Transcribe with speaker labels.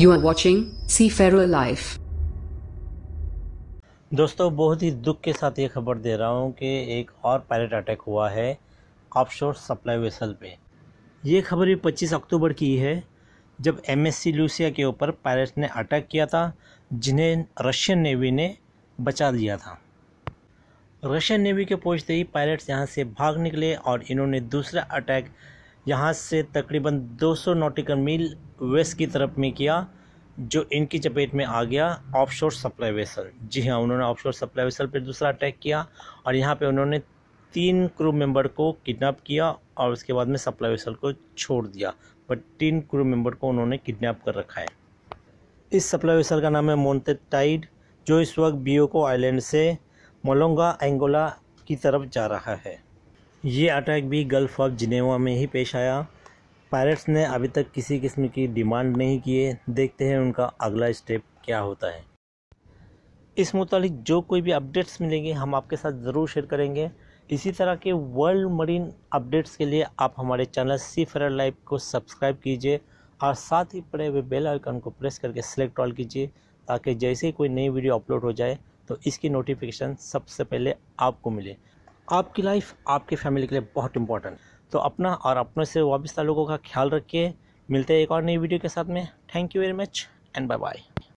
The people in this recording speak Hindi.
Speaker 1: यू आर वॉचिंग सी फेरो लाइफ दोस्तों बहुत ही दुख के साथ ये खबर दे रहा हूँ कि एक और पायलट अटैक हुआ है ऑफशोर सप्लाई वेसल पे ये खबर भी 25 अक्टूबर की है जब एम एस सी लूसिया के ऊपर पायलट ने अटैक किया था जिन्हें रशियन नेवी ने बचा लिया था रशियन नेवी के पहुँचते ही पायलट्स यहाँ से भाग निकले और इन्होंने दूसरा अटैक यहाँ से तकरीबन 200 नॉटिकल मील वेस्ट की तरफ में किया जो इनकी चपेट में आ गया ऑफशोर सप्लाई वेसल जी हाँ उन्होंने ऑफशोर सप्लाई वेसल पर दूसरा अटैक किया और यहाँ पे उन्होंने तीन क्रू मेंबर को किडनैप किया और उसके बाद में सप्लाई वेसल को छोड़ दिया बट तीन क्रू मेंबर को उन्होंने किडनैप कर रखा है इस सप्लाई वेसल का नाम है मोन्ते टाइड जो इस वक्त बियो को आइलैंड से मोलोंगा एंगोला की तरफ जा रहा है ये अटैक भी गल्फ ऑफ जिनेवा में ही पेश आया पायलट्स ने अभी तक किसी किस्म की डिमांड नहीं किए देखते हैं उनका अगला स्टेप क्या होता है इस मुतालिक जो कोई भी अपडेट्स मिलेंगे हम आपके साथ ज़रूर शेयर करेंगे इसी तरह के वर्ल्ड मरीन अपडेट्स के लिए आप हमारे चैनल सी फेरल लाइव को सब्सक्राइब कीजिए और साथ ही पड़े हुए बेल आइकन को प्रेस करके सेलेक्ट ऑल कीजिए ताकि जैसे ही कोई नई वीडियो अपलोड हो जाए तो इसकी नोटिफिकेशन सबसे पहले आपको मिले आपकी लाइफ आपके फैमिली के लिए बहुत इंपॉर्टेंट तो अपना और अपने से वापिस लोगों का ख्याल रखिए मिलते हैं एक और नई वीडियो के साथ में thank you very much and bye bye